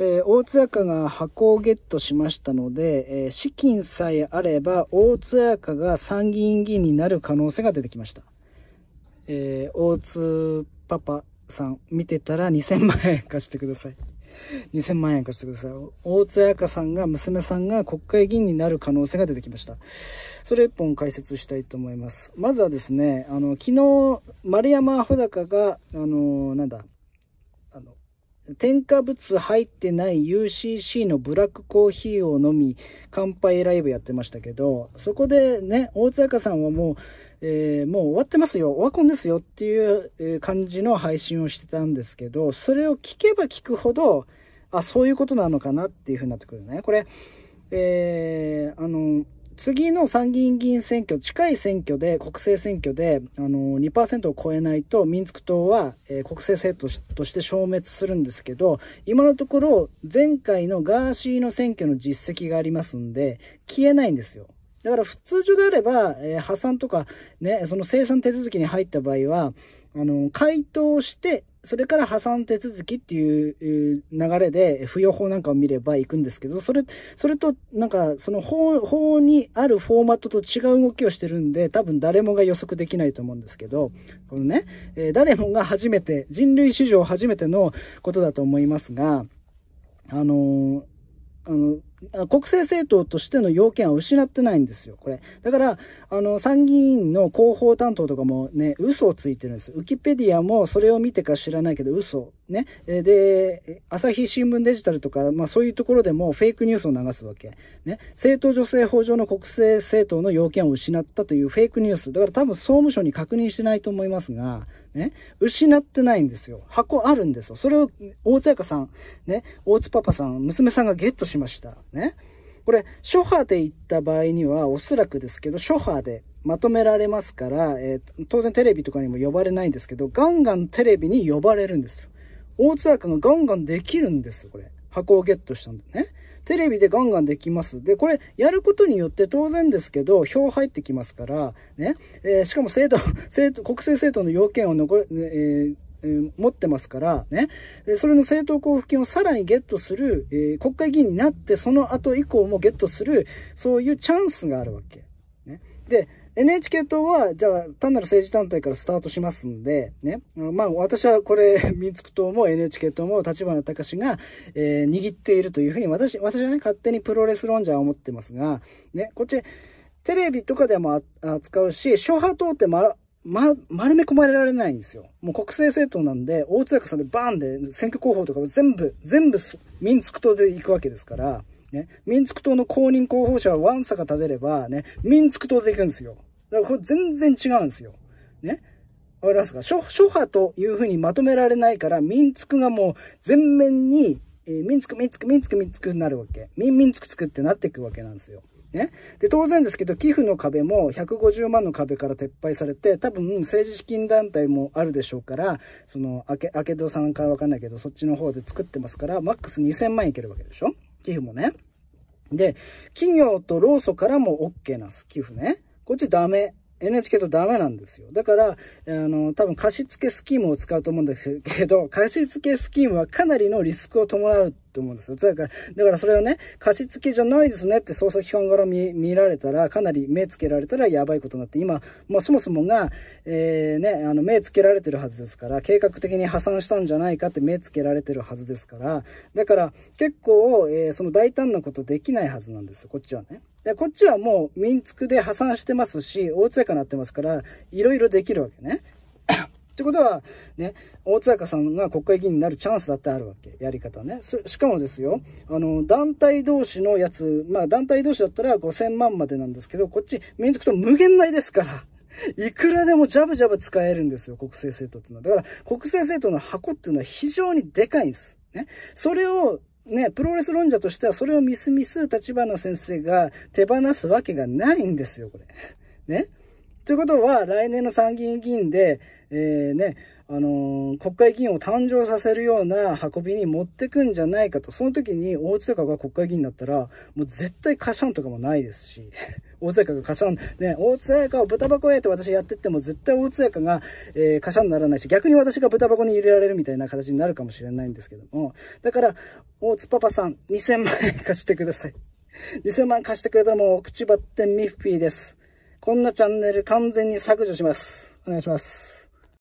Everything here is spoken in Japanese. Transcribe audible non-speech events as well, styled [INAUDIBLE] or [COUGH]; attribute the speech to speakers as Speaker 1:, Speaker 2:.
Speaker 1: えー、大津屋が箱をゲットしましたので、えー、資金さえあれば大津屋が参議院議員になる可能性が出てきました、えー、大津パパさん見てたら2000万円貸してください2000万円貸してください大津彩さんが娘さんが国会議員になる可能性が出てきましたそれ一本解説したいと思いますまずはですねあの昨日丸山穂高があのなんだ添加物入ってない UCC のブラックコーヒーを飲み乾杯ライブやってましたけどそこでね大津坂さんはもう、えー、もう終わってますよオワコンですよっていう感じの配信をしてたんですけどそれを聞けば聞くほどあそういうことなのかなっていうふうになってくるねこれえー、あの次の参議院議員選挙、近い選挙で、国政選挙で、あのー、2%を超えないと、民族党は、えー、国政政党として消滅するんですけど、今のところ、前回のガーシーの選挙の実績がありますんで、消えないんですよ。だから普通上であれば、えー、破産とか、ね、その生産手続きに入った場合は、あの、回答して、それから破産手続きっていう流れで、扶養法なんかを見れば行くんですけど、それ、それと、なんか、その法、法にあるフォーマットと違う動きをしてるんで、多分誰もが予測できないと思うんですけど、このね、えー、誰もが初めて、人類史上初めてのことだと思いますが、あのー、あの、国政政党としての要件は失ってないんですよ、これ。だから、あの、参議院の広報担当とかもね、嘘をついてるんです。ウキペディアもそれを見てか知らないけど、嘘ね。で、朝日新聞デジタルとか、まあそういうところでもフェイクニュースを流すわけ。ね。政党女性法上の国政政党の要件を失ったというフェイクニュース。だから多分総務省に確認してないと思いますが、ね。失ってないんですよ。箱あるんですよ。それを大津彩さん、ね。大津パパさん、娘さんがゲットしました。ね。これ、諸派で行った場合には、おそらくですけど、諸派でまとめられますから、えー、当然テレビとかにも呼ばれないんですけど、ガンガンテレビに呼ばれるんですよ。大津役がガンガンできるんですよ、これ。箱をゲットしたんだね。テレビでガンガンできます。で、これやることによって当然ですけど、票入ってきますから、ね。えー、しかも政党、政 [LAUGHS] 党、国政政党の要件を残、えーえ持ってますからね、それの政党交付金をさらにゲットする、えー、国会議員になって、その後以降もゲットする、そういうチャンスがあるわけ。ね、で、NHK 党は、じゃあ、単なる政治団体からスタートしますんで、ね。まあ、私はこれ、民族党も NHK 党も立花隆が、えー、握っているというふうに、私、私はね、勝手にプロレス論者は思ってますが、ね、こっち、テレビとかでも扱うし、諸派党ってま、ま、丸め込まれられないんですよ。もう国政政党なんで、大津役さんでバーンで選挙候補とか全部、全部民族党で行くわけですから、ね、民族党の公認候補者はワンサが立てれば、ね、民族党で行くんですよ。だからこれ全然違うんですよ。ね。わかりますか諸派というふうにまとめられないから、民族がもう全面に、えー、民族、民族、民族、民族になるわけ。民、民族くってなっていくわけなんですよ。ね。で、当然ですけど、寄付の壁も150万の壁から撤廃されて、多分政治資金団体もあるでしょうから、その、あけ、あけどさんかわかんないけど、そっちの方で作ってますから、マックス2000万いけるわけでしょ寄付もね。で、企業と労組からも OK なんです、寄付ね。こっちダメ NHK とダメなんですよ。だから、あの、多分貸付スキームを使うと思うんですけど、貸付スキームはかなりのリスクを伴うと思うんですよ。だから、だからそれをね、貸し付けじゃないですねって捜査機関から見られたら、かなり目つけられたらやばいことになって、今、まあ、そもそもが、えー、ね、あの、目つけられてるはずですから、計画的に破産したんじゃないかって目つけられてるはずですから、だから結構、えー、その大胆なことできないはずなんですよ、こっちはね。で、こっちはもう民宿で破産してますし、大津かなってますから、いろいろできるわけね。ってことは、ね、大津坂さんが国会議員になるチャンスだってあるわけ。やり方ね。しかもですよ、あの、団体同士のやつ、まあ団体同士だったら5000万までなんですけど、こっち民族と無限大ですから。[LAUGHS] いくらでもジャブジャブ使えるんですよ、国政政党っていうのは。だから、国政政党の箱っていうのは非常にでかいんです。ね。それを、ね、プロレス論者としては、それをみすみす立花先生が手放すわけがないんですよ、これ。ね。ということは、来年の参議院議員で、えー、ね、あのー、国会議員を誕生させるような運びに持ってくんじゃないかと、その時に大津坂が国会議員だったら、もう絶対カシャンとかもないですし、[LAUGHS] 大津坂がカシャン、ね、大津坂を豚箱へと私やってっても絶対大津坂が、えー、カシャンにならないし、逆に私が豚箱に入れられるみたいな形になるかもしれないんですけども、だから、大津パパさん、2000万円貸してください。2000万貸してくれたらもう、口ばってミッフィーです。こんなチャンネル完全に削除します。お願いします。